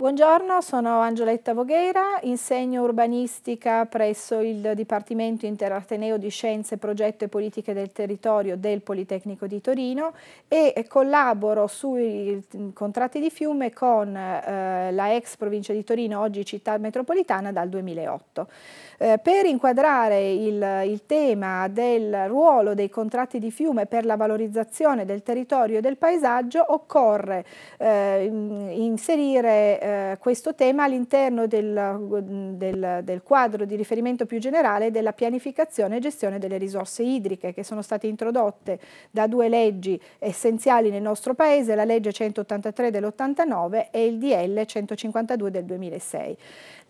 Buongiorno, sono Angeletta Voghera, insegno urbanistica presso il Dipartimento Interateneo di Scienze, Progetto e Politiche del Territorio del Politecnico di Torino e collaboro sui contratti di fiume con eh, la ex provincia di Torino, oggi città metropolitana, dal 2008. Eh, per inquadrare il, il tema del ruolo dei contratti di fiume per la valorizzazione del territorio e del paesaggio occorre eh, inserire eh, questo tema all'interno del, del, del, quadro di riferimento più generale della pianificazione e gestione delle risorse idriche che sono state introdotte da due leggi essenziali nel nostro Paese, la legge 183 dell'89 e il DL 152 del 2006.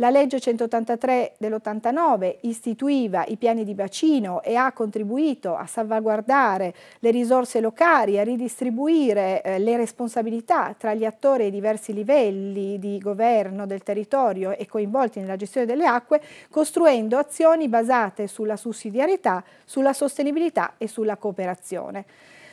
La legge 183 dell'89 istituiva i piani di bacino e ha contribuito a salvaguardare le risorse locali, a ridistribuire eh, le responsabilità tra gli attori ai diversi livelli di di governo del territorio e coinvolti nella gestione delle acque, costruendo azioni basate sulla sussidiarietà, sulla sostenibilità e sulla cooperazione.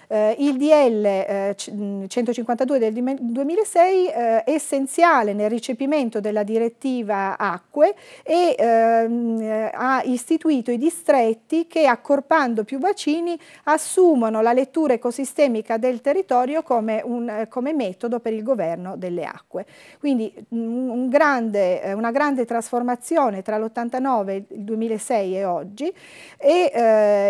Eh, il DL eh, 152 mm, del 2006 eh, è essenziale nel ricepimento della direttiva acque e ehm, eh, ha istituito i distretti che accorpando più bacini assumono la lettura ecosistemica del territorio come, un, eh, come metodo per il governo delle acque. Quindi mm, un grande, eh, una grande trasformazione tra l'89, il 2006 e oggi e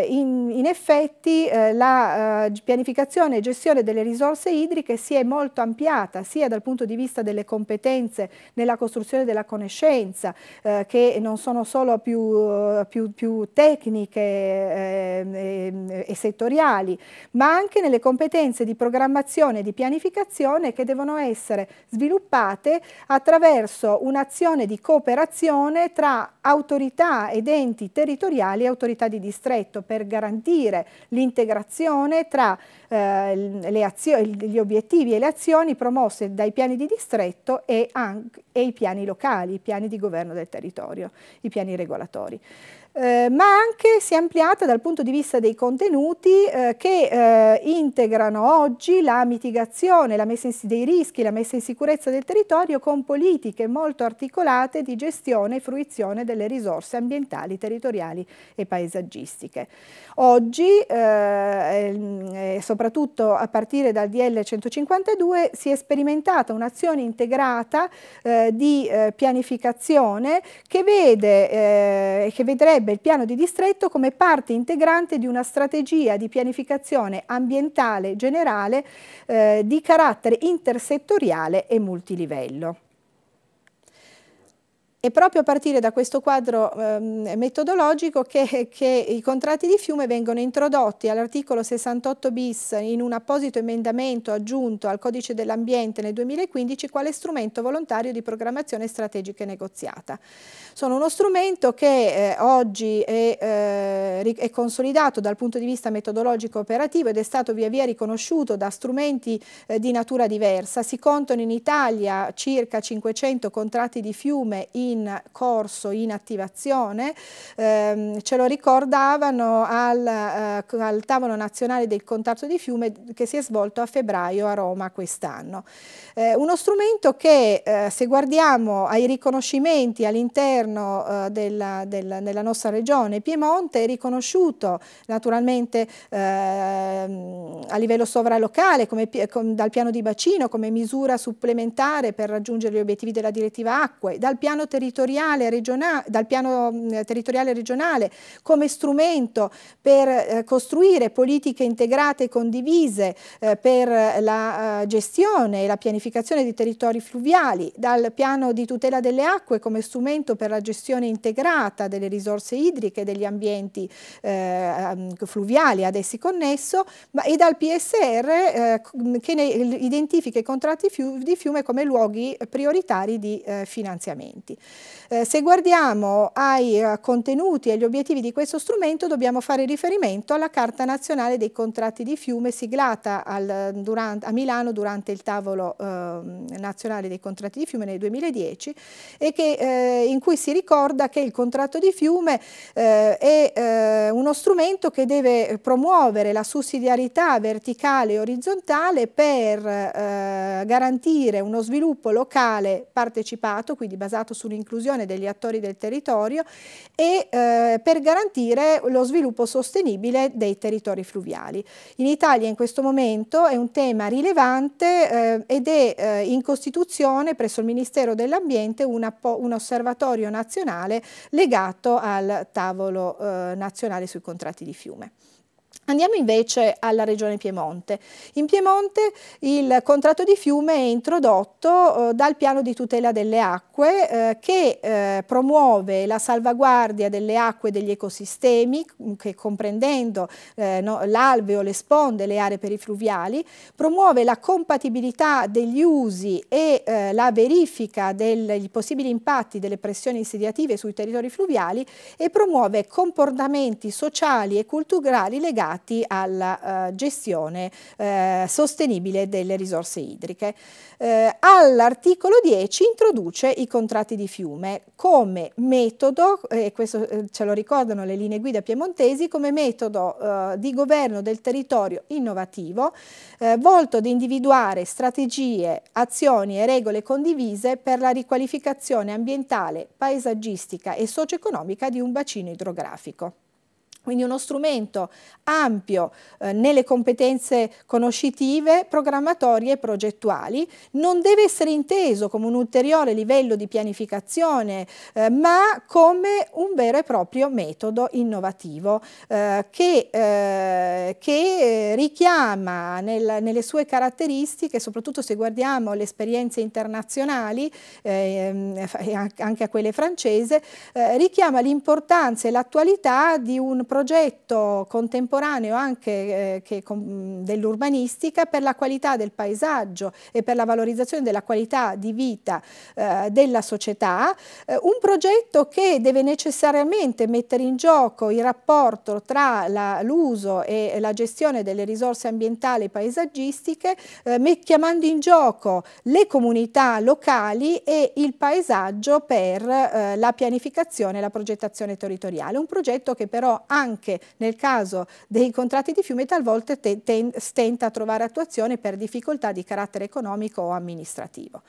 in, in, effetti la pianificazione e gestione delle risorse idriche si è molto ampliata sia dal punto di vista delle competenze nella costruzione della conoscenza eh, che non sono solo più, eh, più, più tecniche eh, e, ehm, e settoriali ma anche nelle competenze di programmazione e di pianificazione che devono essere sviluppate attraverso un'azione di cooperazione tra autorità ed enti territoriali e autorità di distretto per garantire l'integrazione tra eh, le azioni, gli obiettivi e le azioni promosse dai piani di distretto e, anche, e i piani locali, i piani di governo del territorio, i piani regolatori. Eh, ma anche si è ampliata dal punto di vista dei contenuti eh, che eh, integrano oggi la mitigazione, la messa in, dei rischi, la messa in sicurezza del territorio con politiche molto articolate di gestione e fruizione delle risorse ambientali, territoriali e paesaggistiche. Oggi, eh, ehm, eh, soprattutto a partire dal DL 152, si è sperimentata un'azione integrata di pianificazione che vede, che vedrebbe prevedrebbe il piano di distretto come parte integrante di una strategia di pianificazione ambientale generale eh, di carattere intersettoriale e multilivello. È proprio a partire da questo quadro eh, metodologico che, che, i contratti di fiume vengono introdotti all'articolo 68 bis in un apposito emendamento aggiunto al codice dell'ambiente nel 2015 quale strumento volontario di programmazione strategica e negoziata sono uno strumento che eh, oggi è, eh, è, consolidato dal punto di vista metodologico operativo ed è stato via via riconosciuto da strumenti eh, di natura diversa. Si contano in Italia circa 500 contratti di fiume in corso, in attivazione, ehm, ce lo ricordavano al, eh, al tavolo nazionale del contratto di fiume che si è svolto a febbraio a Roma quest'anno. Eh, uno strumento che eh, se guardiamo ai riconoscimenti all'interno all'interno eh, della, della, della, nostra regione. Piemonte è riconosciuto naturalmente eh, a livello sovralocale come, com, dal piano di bacino come misura supplementare per raggiungere gli obiettivi della direttiva acque, dal piano territoriale regionale, dal piano, mm, territoriale regionale come strumento per eh, costruire politiche integrate e condivise eh, per la eh, gestione e la pianificazione di territori fluviali, dal piano di tutela delle acque come strumento per la gestione integrata delle risorse idriche e degli ambienti eh, fluviali ad essi connesso ma, e dal PSR eh, che ne identifica i contratti di fiume come luoghi prioritari di eh, finanziamenti. Eh, se guardiamo ai eh, contenuti e agli obiettivi di questo strumento dobbiamo fare riferimento alla Carta Nazionale dei Contratti di Fiume siglata al, durante, a Milano durante il tavolo eh, nazionale dei contratti di fiume nel 2010 e che, eh, in cui si ricorda che il contratto di fiume eh, è eh, uno strumento che deve promuovere la sussidiarietà verticale e orizzontale per garantire uno sviluppo locale partecipato, quindi basato sull'inclusione partecipazione degli attori del territorio e eh, per garantire lo sviluppo sostenibile dei territori fluviali. In Italia in questo momento è un tema rilevante eh, ed è eh, in costituzione presso il Ministero dell'Ambiente un, un, osservatorio nazionale legato al tavolo eh, nazionale sui contratti di fiume. Andiamo invece alla regione Piemonte. In Piemonte il contratto di fiume è introdotto eh, dal piano di tutela delle acque eh, che eh, promuove la salvaguardia delle acque e degli ecosistemi mm, che comprendendo eh, no, l'alveo, le sponde, le aree perifluviali, promuove la compatibilità degli usi e eh, la verifica dei possibili impatti delle pressioni insediative sui territori fluviali e promuove comportamenti sociali e culturali legati legati alla uh, gestione uh, sostenibile delle risorse idriche. Uh, All'articolo 10 introduce i contratti di fiume come metodo, e questo ce lo ricordano le linee guida piemontesi, come metodo di governo del territorio innovativo volto ad individuare strategie, azioni e regole condivise per la riqualificazione ambientale, paesaggistica e socio-economica di un bacino idrografico. Quindi uno strumento ampio eh, nelle competenze conoscitive, programmatorie e progettuali, non deve essere inteso come un ulteriore livello di pianificazione, eh, ma come un vero e proprio metodo innovativo eh, che, eh, che, richiama nel, nelle sue caratteristiche, soprattutto se guardiamo le esperienze internazionali, ehm, anche a quelle francese, eh, richiama l'importanza e l'attualità di un progetto progetto contemporaneo anche eh, dell'urbanistica per la qualità del paesaggio e per la valorizzazione della qualità di vita eh, della società, eh, un progetto che deve necessariamente mettere in gioco il rapporto tra l'uso e la gestione delle risorse ambientali e paesaggistiche, eh, chiamando in gioco le comunità locali e il paesaggio per eh, la pianificazione e la progettazione territoriale. Un progetto che però anche anche nel caso dei contratti di fiume talvolta stenta a trovare attuazione per difficoltà di carattere economico o amministrativo.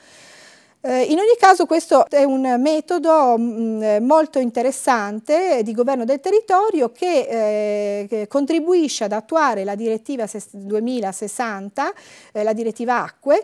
Eh, in ogni caso questo è un metodo mm, eh, molto interessante di governo del territorio che eh, contribuisce ad attuare la direttiva 2060, la direttiva acque,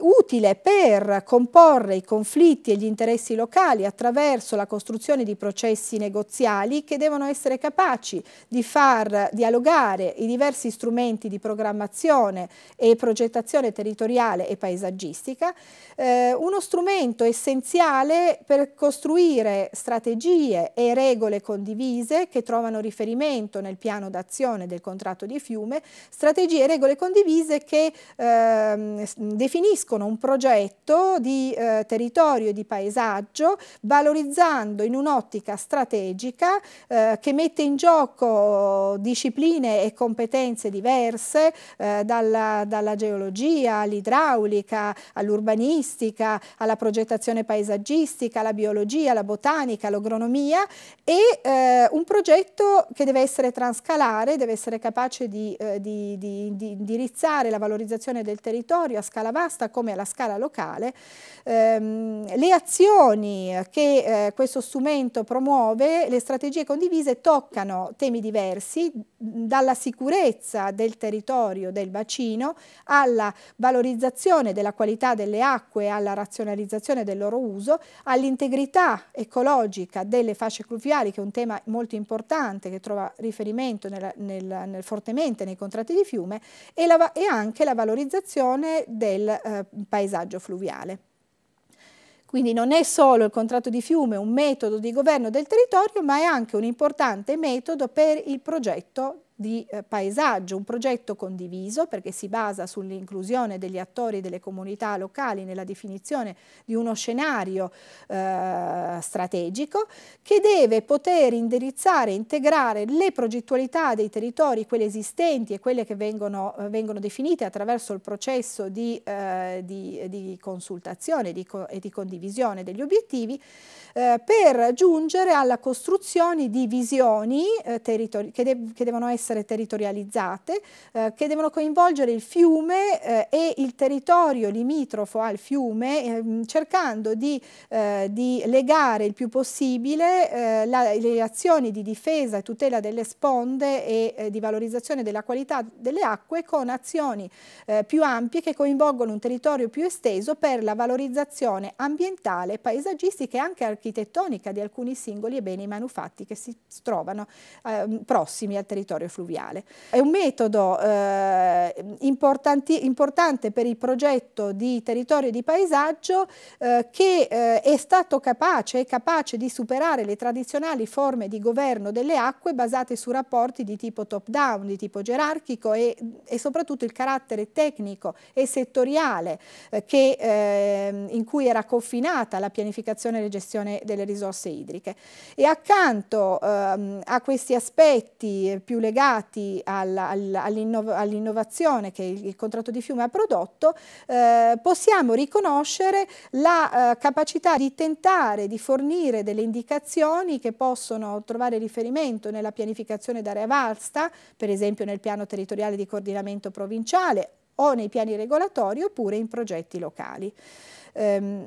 utile per comporre i conflitti e gli interessi locali attraverso la costruzione di processi negoziali che devono essere capaci di far dialogare i diversi strumenti di programmazione e progettazione territoriale e paesaggistica. Eh, uno strumento essenziale per costruire strategie e regole condivise che trovano riferimento nel piano d'azione del contratto di fiume, strategie e regole condivise che eh, definiscono un progetto di eh, territorio e di paesaggio valorizzando in un'ottica strategica eh, che mette in gioco discipline e competenze diverse eh, dalla, dalla geologia all'idraulica all'urbanistica alla progettazione paesaggistica, alla biologia, alla botanica, all'agronomia e eh, un progetto che deve essere transcalare, deve essere capace di, eh, di, di, di, indirizzare la valorizzazione del territorio a scala vasta come alla scala locale. Ehm, le azioni che eh, questo strumento promuove, le strategie condivise toccano temi diversi, dalla sicurezza del territorio, del bacino, alla valorizzazione della qualità delle acque, alla razionalizzazione del loro uso, all'integrità ecologica delle fasce pluviali, che è un tema molto importante che trova riferimento nel, nel, nel, fortemente nei contratti di fiume, e, la, e anche la valorizzazione del eh, paesaggio fluviale. Quindi non è solo il contratto di fiume un metodo di governo del territorio, ma è anche un importante metodo per il progetto di eh, paesaggio, un progetto condiviso perché si basa sull'inclusione degli attori delle comunità locali nella definizione di uno scenario eh, strategico che deve poter indirizzare e integrare le progettualità dei territori, quelle esistenti e quelle che vengono, eh, vengono definite attraverso il processo di, eh, di, di consultazione di co e di condivisione degli obiettivi eh, per giungere alla costruzione di visioni eh, che, de che, devono essere territorializzate, eh, che devono coinvolgere il fiume eh, e il territorio limitrofo al fiume, ehm, cercando di, di, legare il più possibile la, le azioni di difesa e tutela delle sponde e di valorizzazione della qualità delle acque con azioni più ampie che coinvolgono un territorio più esteso per la valorizzazione ambientale, paesaggistica e anche architettonica architettonica di alcuni singoli e beni manufatti che si trovano eh, prossimi al territorio fluviale. È un metodo eh, importante per il progetto di territorio e di paesaggio eh, che eh, è stato capace, è capace di superare le tradizionali forme di governo delle acque basate su rapporti di tipo top-down, di tipo gerarchico e, e, soprattutto il carattere tecnico e settoriale eh, che, ehm, in cui era confinata la pianificazione e la gestione delle risorse idriche. E accanto ehm, a questi aspetti più legati all'innovazione che il contratto di fiume ha prodotto, eh, possiamo riconoscere la eh, capacità di tentare di fornire delle indicazioni che possono trovare riferimento nella pianificazione d'area vasta, per esempio nel piano territoriale di coordinamento provinciale o nei piani regolatori oppure in progetti locali. Um,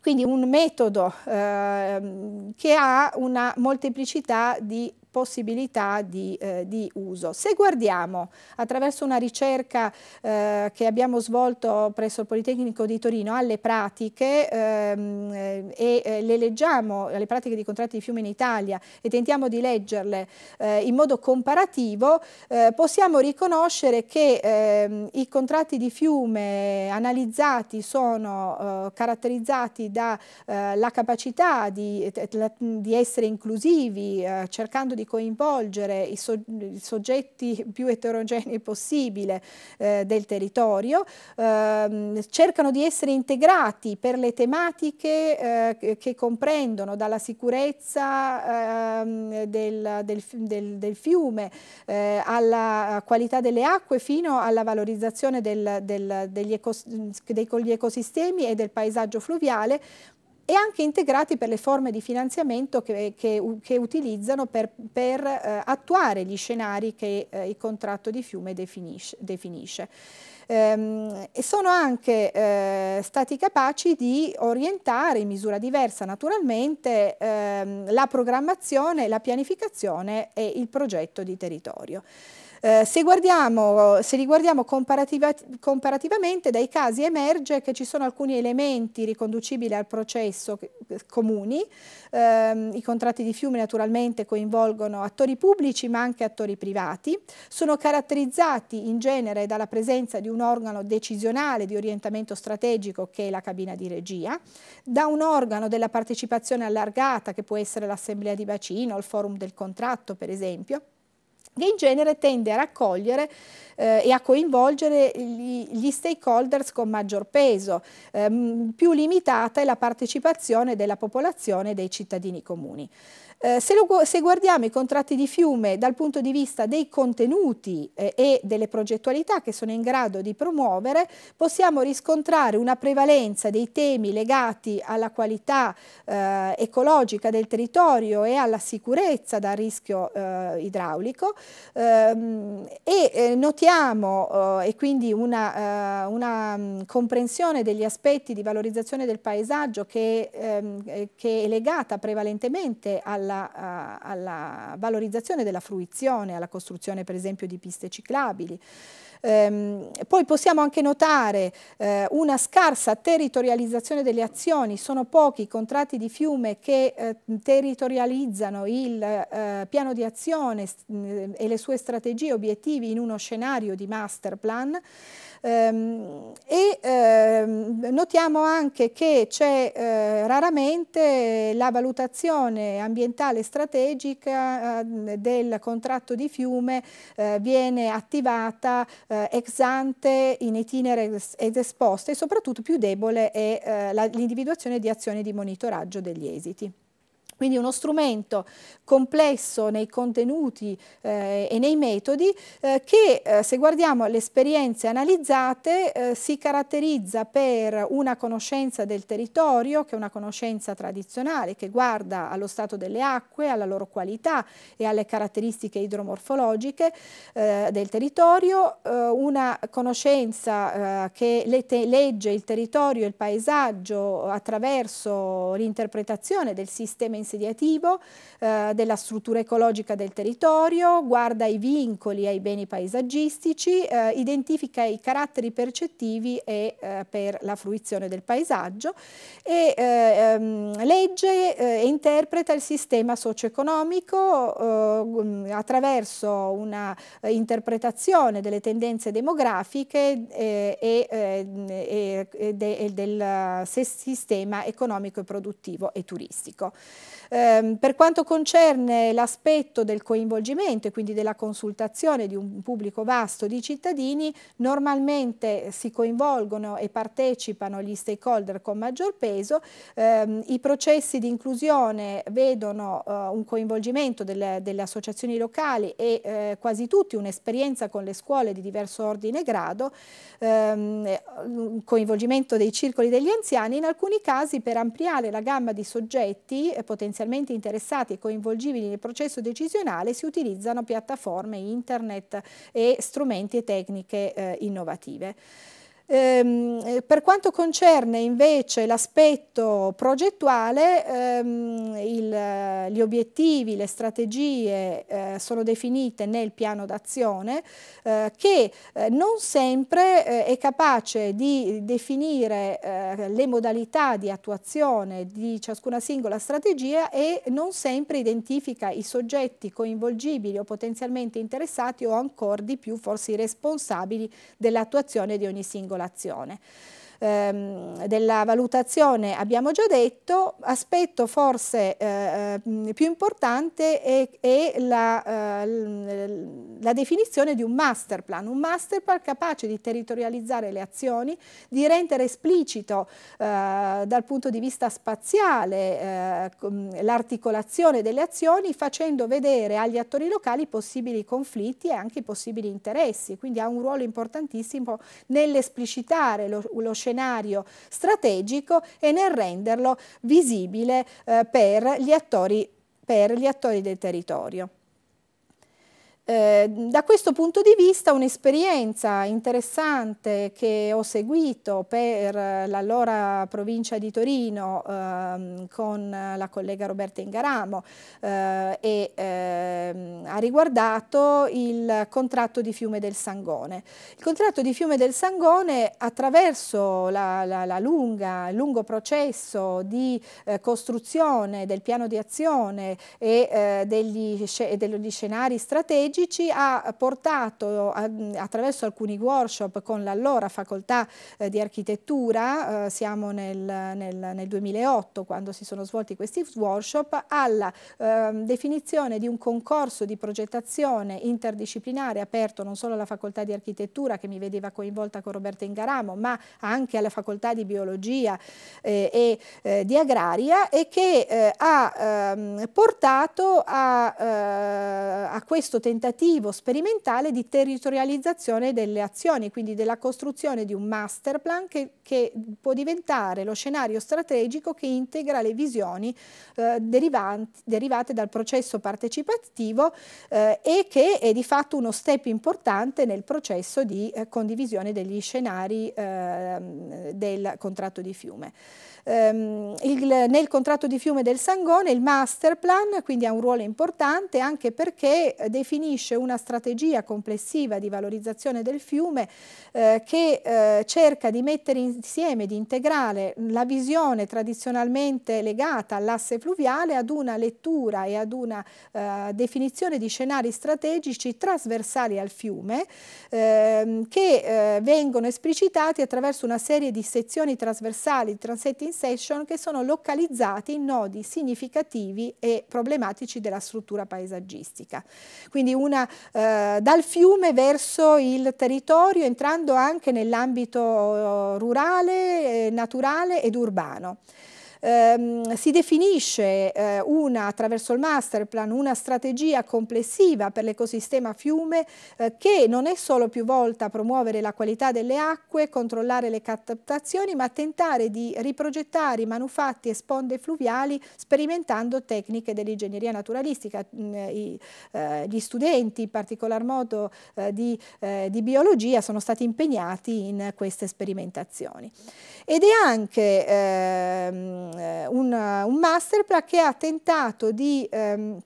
quindi un metodo eh, che ha una molteplicità di possibilità di, eh, di, uso. Se guardiamo attraverso una ricerca eh, che abbiamo svolto presso il Politecnico di Torino alle pratiche ehm, eh, e eh, le leggiamo, alle pratiche di contratti di fiume in Italia e tentiamo di leggerle eh, in modo comparativo, eh, possiamo riconoscere che ehm, i contratti di fiume analizzati sono caratterizzati dalla capacità di, di essere inclusivi, cercando di di coinvolgere i, so i soggetti più eterogenei possibile eh, del territorio, eh, cercano di essere integrati per le tematiche eh, che comprendono dalla sicurezza ehm, del, del, del, del, fiume eh, alla qualità delle acque fino alla valorizzazione degli, ecos degli ecosistemi e del paesaggio fluviale, e anche integrati per le forme di finanziamento che, che, che utilizzano per, per eh, attuare gli scenari che eh, il contratto di fiume definisce. definisce. Ehm, e sono anche eh, stati capaci di orientare in misura diversa naturalmente ehm, la programmazione, la pianificazione e il progetto di territorio. Eh, se, se, li guardiamo comparativa, comparativamente, dai casi emerge che ci sono alcuni elementi riconducibili al processo eh, comuni. Eh, I contratti di fiume naturalmente coinvolgono attori pubblici ma anche attori privati. Sono caratterizzati in genere dalla presenza di un organo decisionale di orientamento strategico che è la cabina di regia, da un organo della partecipazione allargata che può essere l'assemblea di bacino, il forum del contratto per esempio, che in genere tende a raccogliere eh, e a coinvolgere gli, gli, stakeholders con maggior peso, ehm, più limitata è la partecipazione della popolazione e dei cittadini comuni. Eh, se, lo, se, guardiamo i contratti di fiume dal punto di vista dei contenuti eh, e delle progettualità che sono in grado di promuovere, possiamo riscontrare una prevalenza dei temi legati alla qualità eh, ecologica del territorio e alla sicurezza dal rischio eh, idraulico, Ehm, e eh, notiamo eh, e quindi una, eh, una, mm, comprensione degli aspetti di valorizzazione del paesaggio che, ehm, che è legata prevalentemente alla, alla valorizzazione della fruizione, alla costruzione per esempio di piste ciclabili. Ehm, poi possiamo anche notare eh, una scarsa territorializzazione delle azioni, sono pochi i contratti di fiume che eh, territorializzano il eh, piano di azione mm, e le sue strategie e obiettivi in uno scenario di master plan. Ehm, e ehm, notiamo anche che c'è eh, raramente la valutazione ambientale strategica eh, del contratto di fiume eh, viene attivata ex ante in itinere ed esposta e soprattutto più debole è l'individuazione di azioni di monitoraggio degli esiti. Quindi uno strumento complesso nei contenuti eh, e nei metodi eh, che eh, se guardiamo le esperienze analizzate eh, si caratterizza per una conoscenza del territorio che è una conoscenza tradizionale che guarda allo stato delle acque, alla loro qualità e alle caratteristiche idromorfologiche eh, del territorio, eh, una conoscenza che le legge il territorio e il paesaggio attraverso l'interpretazione del sistema in insediativo, eh, della struttura ecologica del territorio, guarda i vincoli ai beni paesaggistici, eh, identifica i caratteri percettivi e eh, per la fruizione del paesaggio e eh, ehm, legge eh, e interpreta il sistema socio-economico eh, attraverso una interpretazione delle tendenze demografiche e, e del sistema economico e produttivo e turistico. Eh, per quanto concerne l'aspetto del coinvolgimento e quindi della consultazione di un pubblico vasto di cittadini, normalmente si coinvolgono e partecipano gli stakeholder con maggior peso, eh, i processi di inclusione vedono eh, un coinvolgimento delle, delle, associazioni locali e eh, quasi tutti un'esperienza con le scuole di diverso ordine e grado, ehm, un coinvolgimento dei circoli degli anziani, in alcuni casi per ampliare la gamma di soggetti eh, potenzialmente potenzialmente interessati e coinvolgibili nel processo decisionale si utilizzano piattaforme internet e strumenti e tecniche eh, innovative. Ehm, eh, per quanto concerne invece l'aspetto progettuale, ehm, il, gli obiettivi, le strategie eh, sono definite nel piano d'azione eh, che eh, non sempre eh, è capace di definire le modalità di attuazione di ciascuna singola strategia e non sempre identifica i soggetti coinvolgibili o potenzialmente interessati o ancora di più forse i responsabili dell'attuazione di ogni singola popolazione ehm, della valutazione abbiamo già detto, aspetto forse eh, eh più importante è, è la, eh, la, definizione di un master plan, un master plan capace di territorializzare le azioni, di rendere esplicito eh, dal punto di vista spaziale eh, l'articolazione delle azioni facendo vedere agli attori locali possibili conflitti e anche possibili interessi, quindi ha un ruolo importantissimo nell'esplicitare lo, lo scenario scenario strategico e nel renderlo visibile eh, per, gli attori, per gli attori del territorio. Ehm, da questo punto di vista un'esperienza interessante che ho seguito per l'allora provincia di Torino ehm, con la collega Roberta Ingaramo eh, e, ehm, ha riguardato il contratto di fiume del Sangone. Il contratto di fiume del Sangone attraverso la, la, la lunga, il lungo processo di eh, costruzione del piano di azione e eh, degli, degli scenari strategici pedagogici ha portato attraverso alcuni workshop con l'allora facoltà eh, di architettura, eh, siamo nel, nel, nel, 2008 quando si sono svolti questi workshop, alla ehm, definizione di un concorso di progettazione interdisciplinare aperto non solo alla facoltà di architettura che mi vedeva coinvolta con Roberta Ingaramo, ma anche alla facoltà di biologia eh, e di agraria e che ha ehm, portato a, a questo tentativo tentativo sperimentale di territorializzazione delle azioni, quindi della costruzione di un master plan che, che può diventare lo scenario strategico che integra le visioni eh, derivate dal processo partecipativo eh, e che è di fatto uno step importante nel processo di eh, condivisione degli scenari ehm, del contratto di fiume. Um, il, nel contratto di fiume del Sangone il master plan quindi ha un ruolo importante anche perché eh, definisce definisce una strategia complessiva di valorizzazione del fiume eh, che eh, cerca di mettere insieme, di integrare la visione tradizionalmente legata all'asse fluviale ad una lettura e ad una eh, definizione di scenari strategici trasversali al fiume ehm, che eh, vengono esplicitati attraverso una serie di sezioni trasversali, transetting session, che sono localizzati in nodi significativi e problematici della struttura paesaggistica. Quindi una, eh, dal fiume verso il territorio, entrando anche nell'ambito eh, rurale, eh, naturale ed urbano ehm, si definisce eh, una, attraverso il master plan una strategia complessiva per l'ecosistema fiume eh, che non è solo più volta a promuovere la qualità delle acque, controllare le captazioni, ma tentare di riprogettare i manufatti e sponde fluviali sperimentando tecniche dell'ingegneria naturalistica. Mm, I, eh, gli studenti, in particolar modo eh, di, eh, di biologia, sono stati impegnati in queste sperimentazioni. Ed è anche ehm, eh, un, un masterplan che ha tentato di ehm,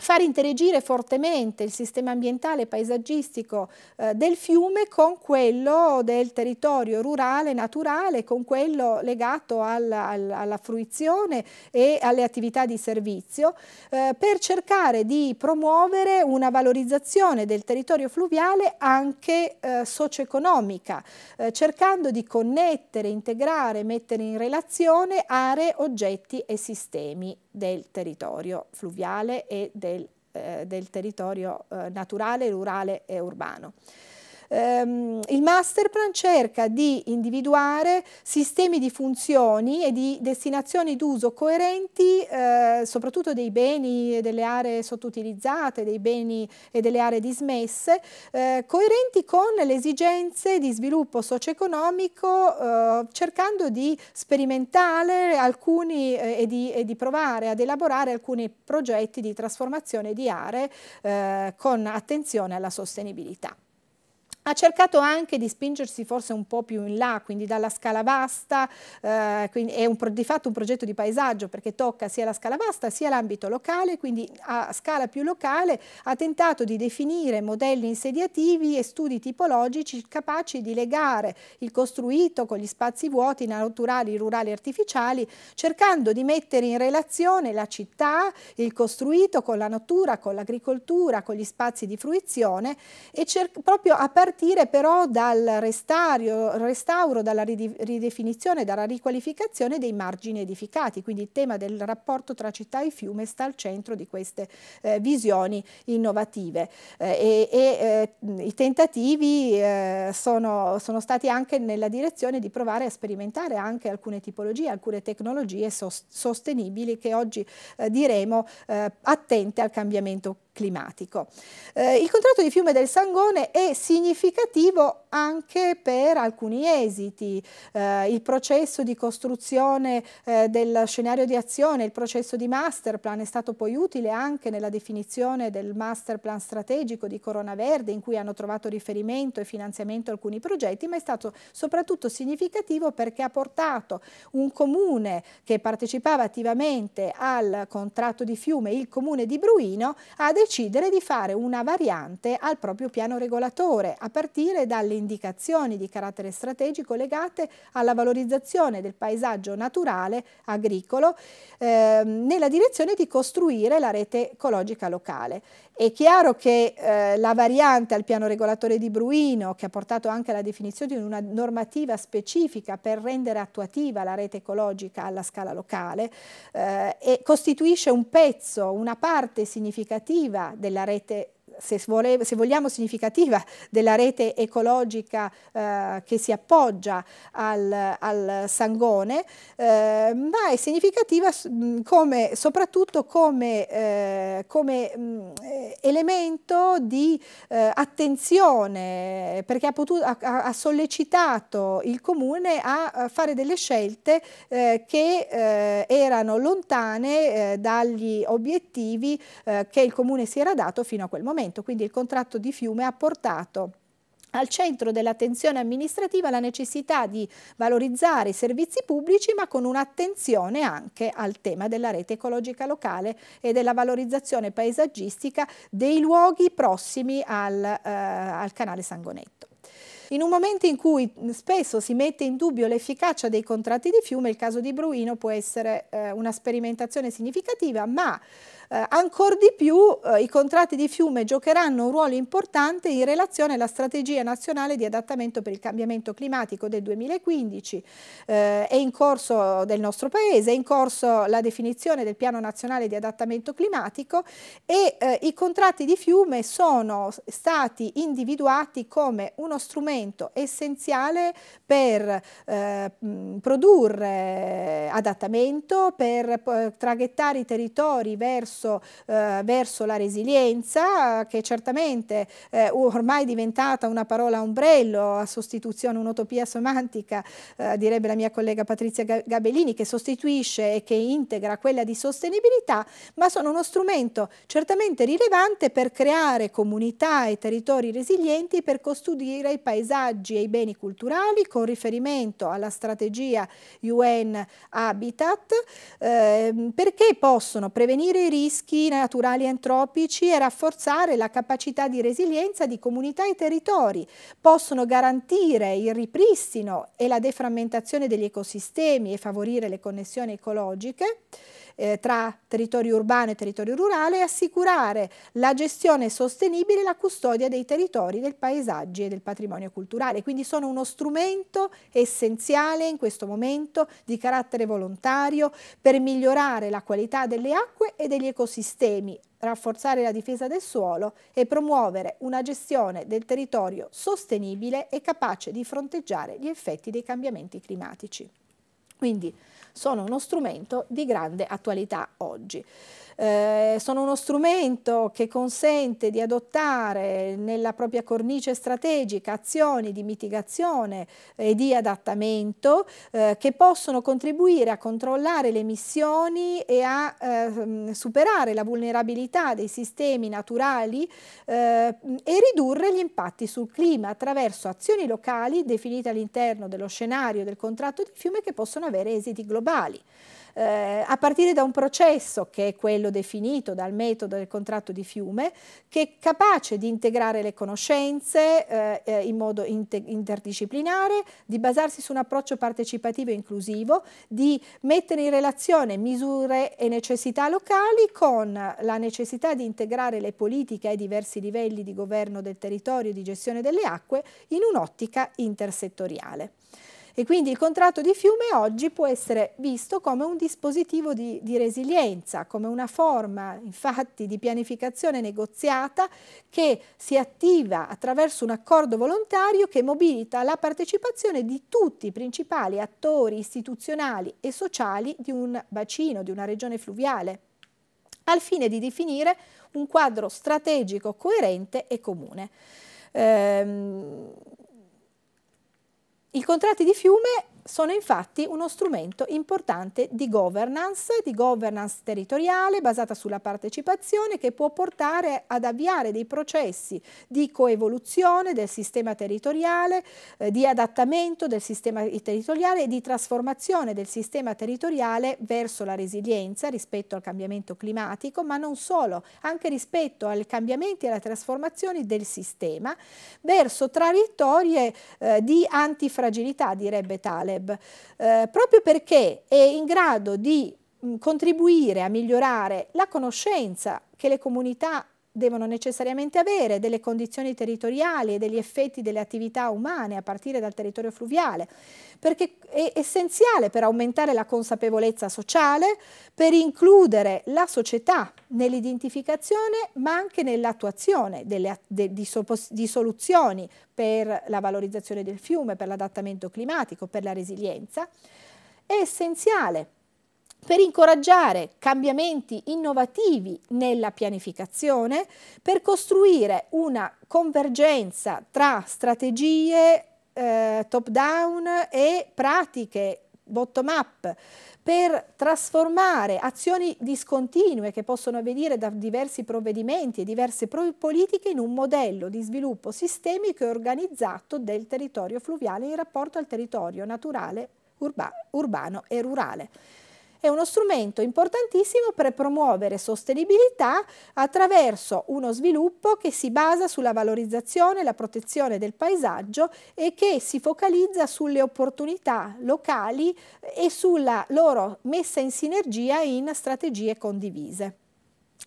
far interagire fortemente il sistema ambientale e paesaggistico eh, del fiume con quello del territorio rurale, naturale, con quello legato al, alla fruizione e alle attività di servizio, eh, per cercare di promuovere una valorizzazione del territorio fluviale anche eh, socio-economica, eh, cercando di connettere, integrare, mettere in relazione aree, oggetti e sistemi del territorio fluviale e del eh, del territorio eh, naturale, rurale e urbano ehm, il master plan cerca di individuare sistemi di funzioni e di destinazioni d'uso coerenti eh, soprattutto dei beni e delle aree sottoutilizzate, dei beni e delle aree dismesse, eh, coerenti con le esigenze di sviluppo socio-economico eh, cercando di sperimentare alcuni eh, e di, e, di, provare ad elaborare alcuni progetti di trasformazione di aree eh, con attenzione alla sostenibilità. Ha cercato anche di spingersi forse un po' più in là, quindi dalla scala vasta, eh, quindi è un, di fatto un progetto di paesaggio perché tocca sia la scala vasta sia l'ambito locale, quindi a scala più locale ha tentato di definire modelli insediativi e studi tipologici capaci di legare il costruito con gli spazi vuoti naturali, rurali e artificiali, cercando di mettere in relazione la città, il costruito con la natura, con l'agricoltura, con gli spazi di fruizione e proprio a partire partire però dal restario, restauro, dalla ridefinizione, dalla riqualificazione dei margini edificati, quindi il tema del rapporto tra città e fiume sta al centro di queste eh, visioni innovative eh, e, e eh, i tentativi eh, sono, sono stati anche nella direzione di provare a sperimentare anche alcune tipologie, alcune tecnologie sostenibili che oggi eh, diremo attente al cambiamento climatico climatico. Eh, il contratto di fiume del Sangone è significativo anche per alcuni esiti, eh, il processo di costruzione eh, del scenario di azione, il processo di master plan è stato poi utile anche nella definizione del master plan strategico di Corona Verde in cui hanno trovato riferimento e finanziamento alcuni progetti, ma è stato soprattutto significativo perché ha portato un comune che partecipava attivamente al contratto di fiume, il comune di Bruino, a decidere di fare una variante al proprio piano regolatore a partire dalle indicazioni di carattere strategico legate alla valorizzazione del paesaggio naturale agricolo eh, nella direzione di costruire la rete ecologica locale. È chiaro che eh, la variante al piano regolatore di Bruino, che ha portato anche alla definizione di una normativa specifica per rendere attuativa la rete ecologica alla scala locale, eh, costituisce un pezzo, una parte significativa della rete ecologica se, volevo, se, vogliamo, significativa della rete ecologica eh, che si appoggia al, al Sangone, eh, ma è significativa come, soprattutto come, eh, come mh, elemento di eh, attenzione, perché ha, potuto, ha, ha, sollecitato il Comune a fare delle scelte eh, che eh, erano lontane dagli obiettivi che il Comune si era dato fino a quel momento inquinamento, quindi il contratto di fiume, ha portato al centro dell'attenzione amministrativa la necessità di valorizzare i servizi pubblici ma con un'attenzione anche al tema della rete ecologica locale e della valorizzazione paesaggistica dei luoghi prossimi al, eh, al canale Sangonetto. In un momento in cui spesso si mette in dubbio l'efficacia dei contratti di fiume, il caso di Bruino può essere eh, una sperimentazione significativa, ma eh, ancora di più eh, i contratti di fiume giocheranno un ruolo importante in relazione alla strategia nazionale di adattamento per il cambiamento climatico del 2015. Eh, è in corso del nostro Paese, è in corso la definizione del piano nazionale di adattamento climatico e eh, i contratti di fiume sono stati individuati come uno strumento strumento essenziale per eh, produrre adattamento, per eh, traghettare i territori verso, eh, verso la resilienza, che certamente eh, ormai è diventata una parola ombrello a sostituzione, un'utopia semantica, eh, direbbe la mia collega Patrizia Gabellini, che sostituisce e che integra quella di sostenibilità, ma sono uno strumento certamente rilevante per creare comunità e territori resilienti per costruire i paesi paesaggi e i beni culturali con riferimento alla strategia UN Habitat eh, perché possono prevenire i rischi naturali antropici e rafforzare la capacità di resilienza di comunità e territori, possono garantire il ripristino e la deframmentazione degli ecosistemi e favorire le connessioni ecologiche eh, tra territorio urbano e territorio rurale e assicurare la gestione sostenibile e la custodia dei territori, dei paesaggi e del patrimonio culturale. Quindi sono uno strumento essenziale in questo momento di carattere volontario per migliorare la qualità delle acque e degli ecosistemi, rafforzare la difesa del suolo e promuovere una gestione del territorio sostenibile e capace di fronteggiare gli effetti dei cambiamenti climatici. Quindi sono uno strumento di grande attualità oggi eh, sono uno strumento che consente di adottare nella propria cornice strategica azioni di mitigazione e di adattamento eh, che possono contribuire a controllare le emissioni e a eh, superare la vulnerabilità dei sistemi naturali eh, e ridurre gli impatti sul clima attraverso azioni locali definite all'interno dello scenario del contratto di fiume che possono avere esiti globali eh, a partire da un processo che è quello definito dal metodo del contratto di fiume, che è capace di integrare le conoscenze eh, eh in modo interdisciplinare, di basarsi su un approccio partecipativo e inclusivo, di mettere in relazione misure e necessità locali con la necessità di integrare le politiche ai diversi livelli di governo del territorio e di gestione delle acque in un'ottica intersettoriale. E quindi il contratto di fiume oggi può essere visto come un dispositivo di, di resilienza, come una forma infatti di pianificazione negoziata che si attiva attraverso un accordo volontario che mobilita la partecipazione di tutti i principali attori istituzionali e sociali di un bacino, di una regione fluviale al fine di definire un quadro strategico coerente e comune. Ehm, i contratti di fiume sono infatti uno strumento importante di governance, di governance territoriale basata sulla partecipazione che può portare ad avviare dei processi di coevoluzione del sistema territoriale, eh, di adattamento del sistema territoriale e di trasformazione del sistema territoriale verso la resilienza rispetto al cambiamento climatico, ma non solo, anche rispetto ai cambiamenti e alle trasformazioni del sistema verso traiettorie eh, di antifragilità, direbbe tale web, eh, proprio perché è in grado di mh, contribuire a migliorare la conoscenza che le comunità devono necessariamente avere delle condizioni territoriali e degli effetti delle attività umane a partire dal territorio fluviale, perché è essenziale per aumentare la consapevolezza sociale, per includere la società nell'identificazione ma anche nell'attuazione de, di, di soluzioni per la valorizzazione del fiume, per l'adattamento climatico, per la resilienza. È essenziale per incoraggiare cambiamenti innovativi nella pianificazione, per costruire una convergenza tra strategie eh, top down e pratiche bottom up per trasformare azioni discontinue che possono avvenire da diversi provvedimenti e diverse politiche in un modello di sviluppo sistemico e organizzato del territorio fluviale in rapporto al territorio naturale, urba, urbano e rurale è uno strumento importantissimo per promuovere sostenibilità attraverso uno sviluppo che si basa sulla valorizzazione e la protezione del paesaggio e che si focalizza sulle opportunità locali e sulla loro messa in sinergia in strategie condivise.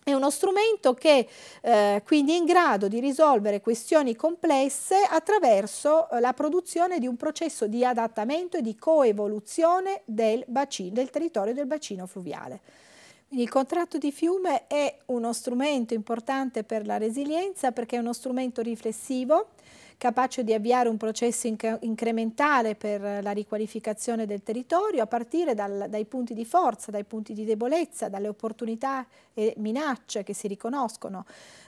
È uno strumento che eh, quindi è in grado di risolvere questioni complesse attraverso eh, la produzione di un processo di adattamento e di coevoluzione del, bacino, del territorio del bacino fluviale il contratto di fiume è uno strumento importante per la resilienza perché è uno strumento riflessivo capace di avviare un processo inc incrementale per la riqualificazione del territorio a partire dal, dai punti di forza, dai punti di debolezza, dalle opportunità e minacce che si riconoscono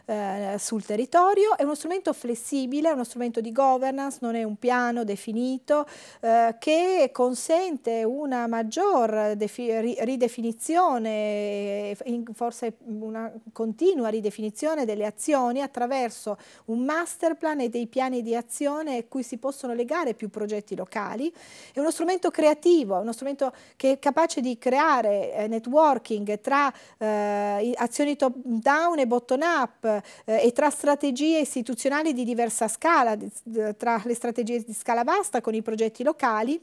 eh, sul territorio. È uno strumento flessibile, è uno strumento di governance, non è un piano definito eh, che consente una maggior ridefinizione eh, forse una continua ridefinizione delle azioni attraverso un master plan e dei piani di azione cui si possono legare più progetti locali. È uno strumento creativo, uno strumento che è capace di creare eh, networking tra eh, azioni top down e bottom up eh, e tra strategie istituzionali di diversa scala, tra le strategie di scala vasta con i progetti locali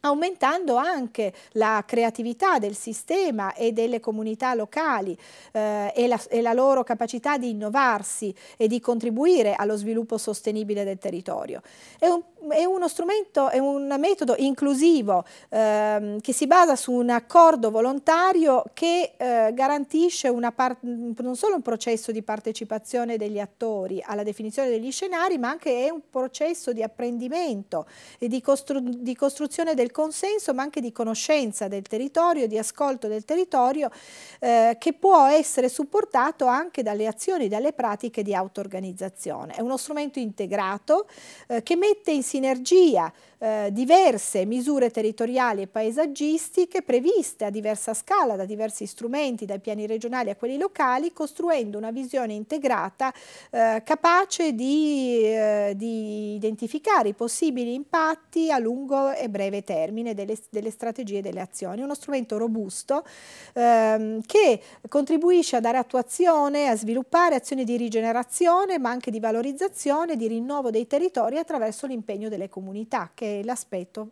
aumentando anche la creatività del sistema e delle comunità locali eh, e, la, e, la, loro capacità di innovarsi e di contribuire allo sviluppo sostenibile del territorio. È un è uno strumento, è un metodo inclusivo ehm, che si basa su un accordo volontario che eh, garantisce non solo un processo di partecipazione degli attori alla definizione degli scenari, ma anche è un processo di apprendimento e di, costru di costruzione del consenso, ma anche di conoscenza del territorio, di ascolto del territorio, eh, che può essere supportato anche dalle azioni, dalle pratiche di auto-organizzazione. È uno strumento integrato eh, che mette insieme sinergia eh, diverse misure territoriali e paesaggistiche previste a diversa scala da diversi strumenti, dai piani regionali a quelli locali, costruendo una visione integrata eh, capace di, eh, di, identificare i possibili impatti a lungo e breve termine delle, delle strategie e delle azioni. Uno strumento robusto ehm, che contribuisce a dare attuazione, a sviluppare azioni di rigenerazione ma anche di valorizzazione, di rinnovo dei territori attraverso l'impegno delle comunità che l'aspetto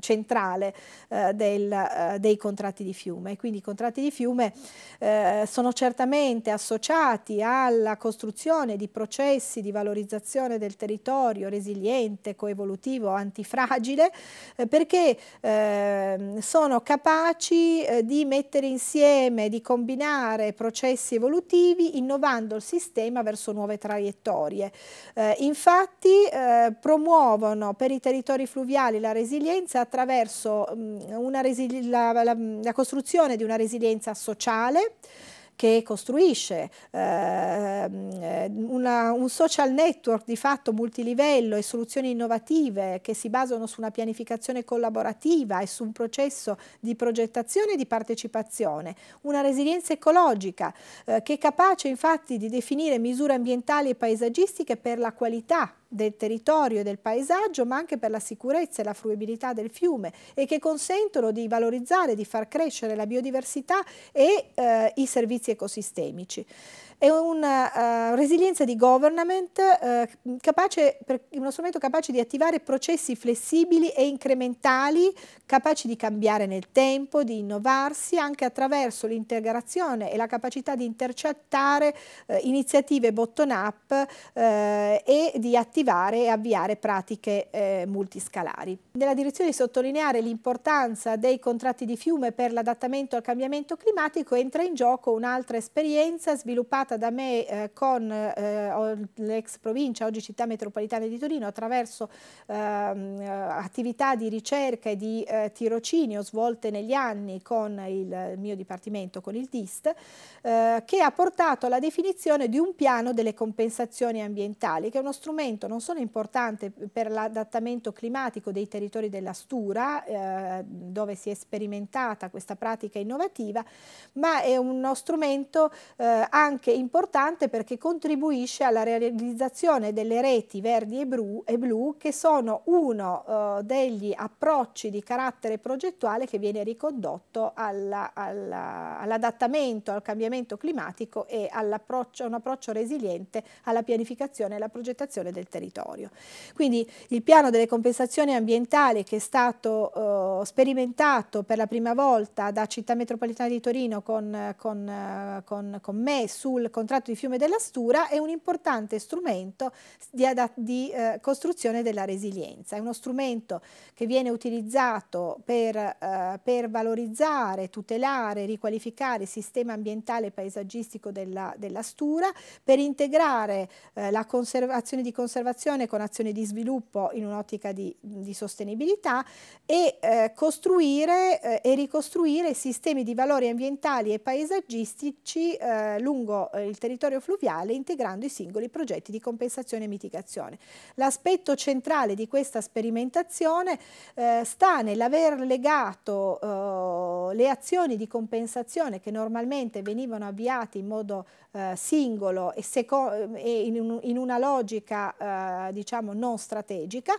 centrale eh, del, eh, dei contratti di fiume. Quindi i contratti di fiume eh, sono certamente associati alla costruzione di processi di valorizzazione del territorio resiliente, coevolutivo, antifragile, perché ehm, sono capaci di mettere insieme, di combinare processi evolutivi innovando il sistema verso nuove traiettorie. Eh, infatti eh, promuovono per i territori fluviali la resilienza resilienza attraverso resili la, la, la costruzione di una resilienza sociale, che costruisce eh, una, un social network di fatto multilivello e soluzioni innovative che si basano su una pianificazione collaborativa e su un processo di progettazione e di partecipazione, una resilienza ecologica eh, che è capace infatti di definire misure ambientali e paesaggistiche per la qualità del territorio e del paesaggio, ma anche per la sicurezza e la fruibilità del fiume e che consentono di valorizzare, di far crescere la biodiversità e eh, i servizi ecosistemici è una uh, resilienza di government uh, capace, per, uno strumento capace di attivare processi flessibili e incrementali, capaci di cambiare nel tempo, di innovarsi anche attraverso l'integrazione e la capacità di intercettare uh, iniziative bottom-up e di attivare e avviare pratiche multiscalari. Nella direzione di sottolineare l'importanza dei contratti di fiume per l'adattamento al cambiamento climatico entra in gioco un'altra esperienza sviluppata realizzata da me eh, con eh, l'ex provincia, oggi città metropolitana di Torino, attraverso ehm, eh, attività di ricerca e di eh, tirocinio svolte negli anni con il mio dipartimento, con il DIST, eh, che ha portato alla definizione di un piano delle compensazioni ambientali, che è uno strumento non solo importante per l'adattamento climatico dei territori della dell'Astura, dove si è sperimentata questa pratica innovativa, ma è uno strumento eh, anche importante perché contribuisce alla realizzazione delle reti verdi e blu, e blu che sono uno eh, degli approcci di carattere progettuale che viene ricondotto all'adattamento al cambiamento climatico e all'approccio, un approccio resiliente alla pianificazione e alla progettazione del territorio. Quindi il piano delle compensazioni ambientali che è stato eh, sperimentato per la prima volta da Città Metropolitana di Torino con, con, con, con me sul contratto di Fiume della Stura è un importante strumento di, di eh, costruzione della resilienza. È uno strumento che viene utilizzato per, eh, per valorizzare, tutelare, riqualificare il sistema ambientale e paesaggistico della, Stura, per integrare eh, la conservazione di conservazione con azioni di sviluppo in un'ottica di, di, sostenibilità e eh, costruire eh, e ricostruire sistemi di valori ambientali e paesaggistici eh, lungo eh, il territorio fluviale integrando i singoli progetti di compensazione e mitigazione. L'aspetto centrale di questa sperimentazione eh, sta nell'aver legato eh, le azioni di compensazione che normalmente venivano avviate in modo eh, singolo e, e in, un, in, una logica eh, diciamo non strategica,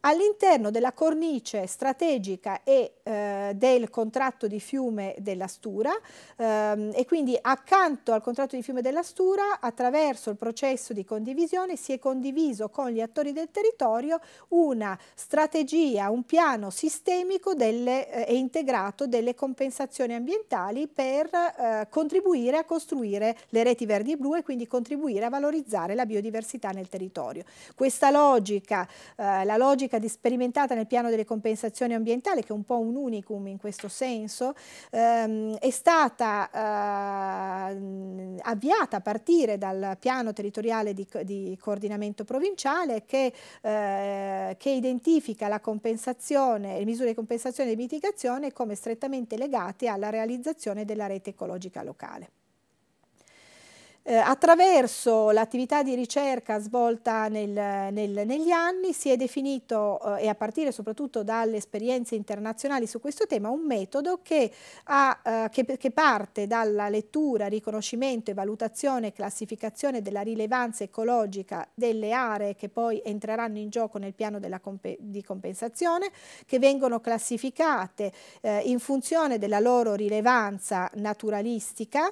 all'interno della cornice strategica e eh, del contratto di fiume della Stura ehm, e quindi accanto al contratto di fiume della Stura attraverso il processo di condivisione si è condiviso con gli attori del territorio una strategia, un piano sistemico eh, e eh, integrato delle competenze compensazioni ambientali per eh, contribuire a costruire le reti verdi e blu e quindi contribuire a valorizzare la biodiversità nel territorio. Questa logica, eh, la logica sperimentata nel piano delle compensazioni ambientali, che è un po' un unicum in questo senso, ehm, è stata eh, avviata a partire dal piano territoriale di, di coordinamento provinciale che, eh, che identifica la compensazione, le misure di compensazione e di mitigazione come strettamente legate alla realizzazione della rete ecologica locale. Eh, attraverso l'attività di ricerca svolta nel, nel, negli anni si è definito, eh, e a partire soprattutto dalle esperienze internazionali su questo tema, un metodo che, ha, eh, che, che parte dalla lettura, riconoscimento e valutazione e classificazione della rilevanza ecologica delle aree che poi entreranno in gioco nel piano comp di compensazione, che vengono classificate eh, in funzione della loro rilevanza naturalistica.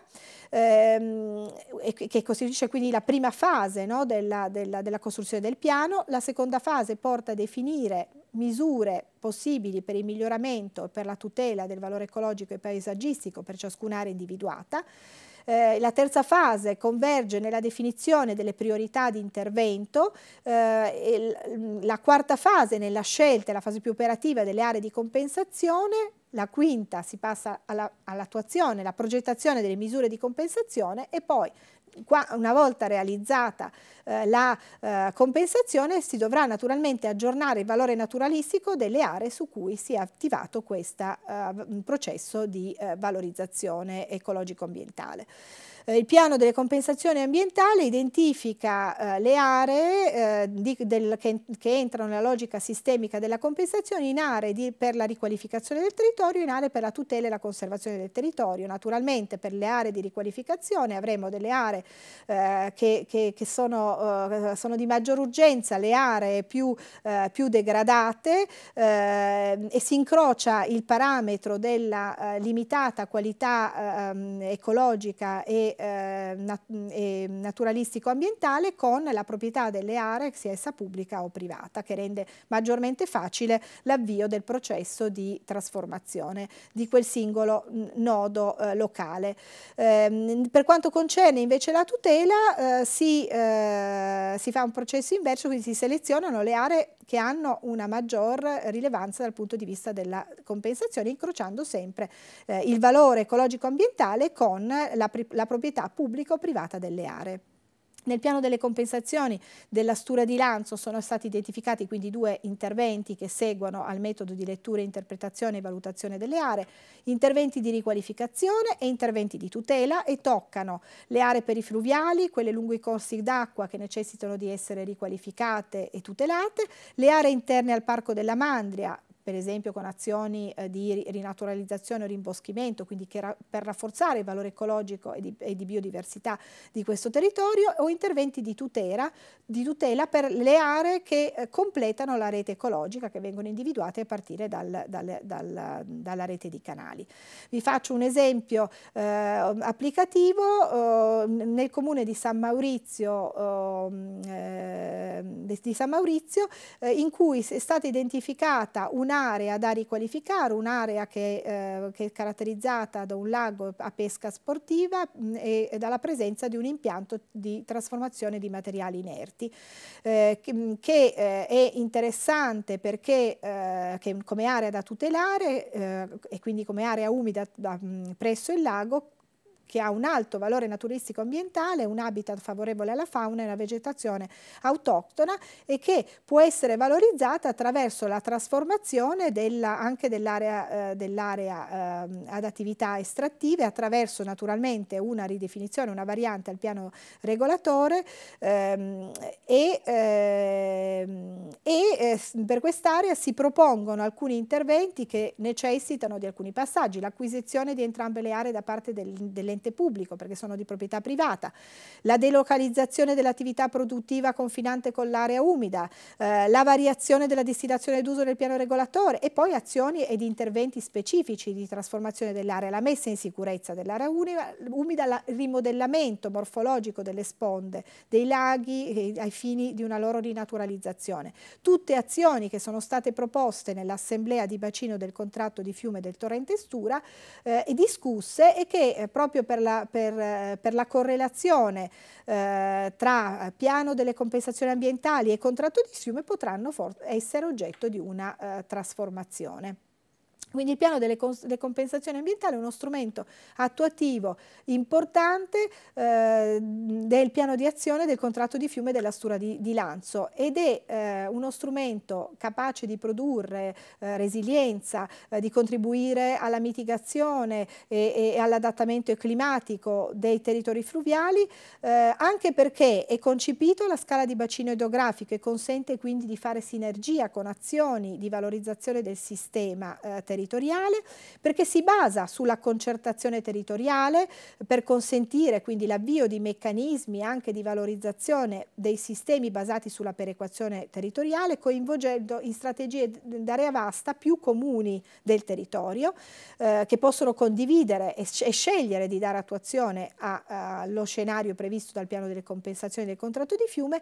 Ehm, che costituisce quindi la prima fase no, della, della, della costruzione del piano, la seconda fase porta a definire misure possibili per il miglioramento e per la tutela del valore ecologico e paesaggistico per ciascun'area individuata. Eh, la terza fase converge nella definizione delle priorità di intervento, eh, la quarta fase nella scelta, la fase più operativa delle aree di compensazione, la quinta si passa all'attuazione, all alla progettazione delle misure di compensazione e poi qua, una volta realizzata eh, la eh, compensazione si dovrà naturalmente aggiornare il valore naturalistico delle aree su cui si è attivato questo eh, processo di eh, valorizzazione ecologico-ambientale. Eh, il piano delle compensazioni ambientali identifica eh, le aree eh, di, del, che, che, entrano nella logica sistemica della compensazione in aree di, per la riqualificazione del territorio, in aree per la tutela e la conservazione del territorio. Naturalmente per le aree di riqualificazione avremo delle aree eh, che, che, che sono, eh, sono, di maggior urgenza, le aree più, più degradate e si incrocia il parametro della limitata qualità ehm, ecologica e eh, nat e eh, naturalistico-ambientale con la proprietà delle aree, sia essa pubblica o privata, che rende maggiormente facile l'avvio del processo di trasformazione di quel singolo nodo eh, locale. Eh, per quanto concerne invece la tutela, eh, si, eh, si fa un processo inverso, quindi si selezionano le aree che hanno una maggior rilevanza dal punto di vista della compensazione, incrociando sempre eh, il valore ecologico ambientale con la, la proprietà pubblica o privata delle aree. Nel piano delle compensazioni della Stura di Lanzo sono stati identificati quindi due interventi che seguono al metodo di lettura, interpretazione e valutazione delle aree, interventi di riqualificazione e interventi di tutela e toccano le aree perifluviali, quelle lungo i corsi d'acqua che necessitano di essere riqualificate e tutelate, le aree interne al Parco della Mandria per esempio con azioni eh, di rinaturalizzazione o rimboschimento, quindi per rafforzare il valore ecologico e di, e di, biodiversità di questo territorio, o interventi di tutela, di tutela per le aree che eh, completano la rete ecologica che vengono individuate a partire dal, dal, dal, dalla rete di canali. Vi faccio un esempio eh, applicativo, oh, nel comune di San Maurizio, oh, mm, eh, di San Maurizio eh, in cui è stata identificata una un'area da riqualificare, un'area che, eh, che, è caratterizzata da un lago a pesca sportiva mh, mm, e, e, dalla presenza di un impianto di trasformazione di materiali inerti, eh, che, mm, che eh, è interessante perché eh, come area da tutelare eh, e quindi come area umida da, da, mm, presso il lago che ha un alto valore naturistico ambientale, un habitat favorevole alla fauna e alla vegetazione autoctona e che può essere valorizzata attraverso la trasformazione della, anche dell'area eh, dell eh, ad attività estrattive, attraverso naturalmente una ridefinizione, una variante al piano regolatore ehm, e, ehm, e eh, per quest'area si propongono alcuni interventi che necessitano di alcuni passaggi, l'acquisizione di entrambe le aree da parte del, delle dell'ente pubblico perché sono di proprietà privata, la delocalizzazione dell'attività produttiva confinante con l'area umida, eh, la variazione della destinazione d'uso nel piano regolatore e poi azioni ed interventi specifici di trasformazione dell'area, la messa in sicurezza dell'area umida, il rimodellamento morfologico delle sponde, dei laghi eh, ai fini di una loro rinaturalizzazione. Tutte azioni che sono state proposte nell'assemblea di bacino del contratto di fiume del torrente Stura eh, e discusse e che eh, proprio per la, per, eh, per la correlazione eh, tra piano delle compensazioni ambientali e contratto di fiume potranno essere oggetto di una eh, trasformazione. Quindi il piano delle, compensazioni ambientali è uno strumento attuativo importante eh, del piano di azione del contratto di fiume della Stura di, di Lanzo ed è eh, uno strumento capace di produrre eh, resilienza, eh, di contribuire alla mitigazione e, e all'adattamento climatico dei territori fluviali, eh, anche perché è concepito alla scala di bacino idrografico e consente quindi di fare sinergia con azioni di valorizzazione del sistema eh, territoriale territoriale perché si basa sulla concertazione territoriale per consentire quindi l'avvio di meccanismi anche di valorizzazione dei sistemi basati sulla perequazione territoriale coinvolgendo in strategie d'area vasta più comuni del territorio eh, che possono condividere e, e, scegliere di dare attuazione allo scenario previsto dal piano delle compensazioni del contratto di fiume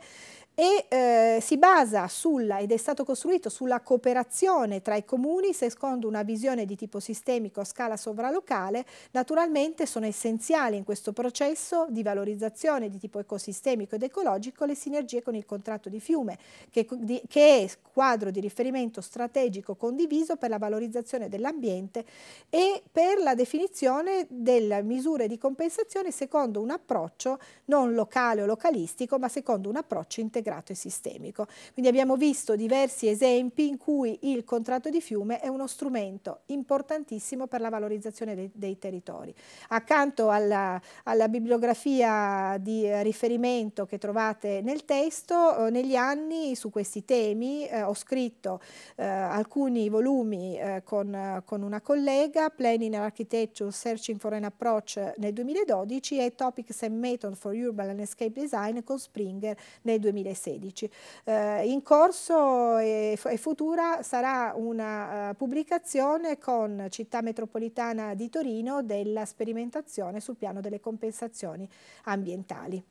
e eh, si basa sulla, ed è stato costruito sulla cooperazione tra i comuni secondo una una visione di tipo sistemico a scala sovralocale, naturalmente sono essenziali in questo processo di valorizzazione di tipo ecosistemico ed ecologico le sinergie con il contratto di fiume, che, di, che è quadro di riferimento strategico condiviso per la valorizzazione dell'ambiente e per la definizione delle misure di compensazione secondo un approccio non locale o localistico, ma secondo un approccio integrato e sistemico. Quindi abbiamo visto diversi esempi in cui il contratto di fiume è uno strumento strumento importantissimo per la valorizzazione dei, dei territori. Accanto alla, alla bibliografia di riferimento che trovate nel testo, eh, negli anni su questi temi eh, ho scritto eh, alcuni volumi eh, con, con, una collega, Planning and Architecture Searching for an Approach nel 2012 e Topics and Methods for Urban Landscape Design con Springer nel 2016. Eh, in corso e, e futura sarà una uh, pubblicazione collaborazione con Città Metropolitana di Torino della sperimentazione sul piano delle compensazioni ambientali.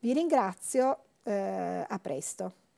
Vi ringrazio, eh, a presto.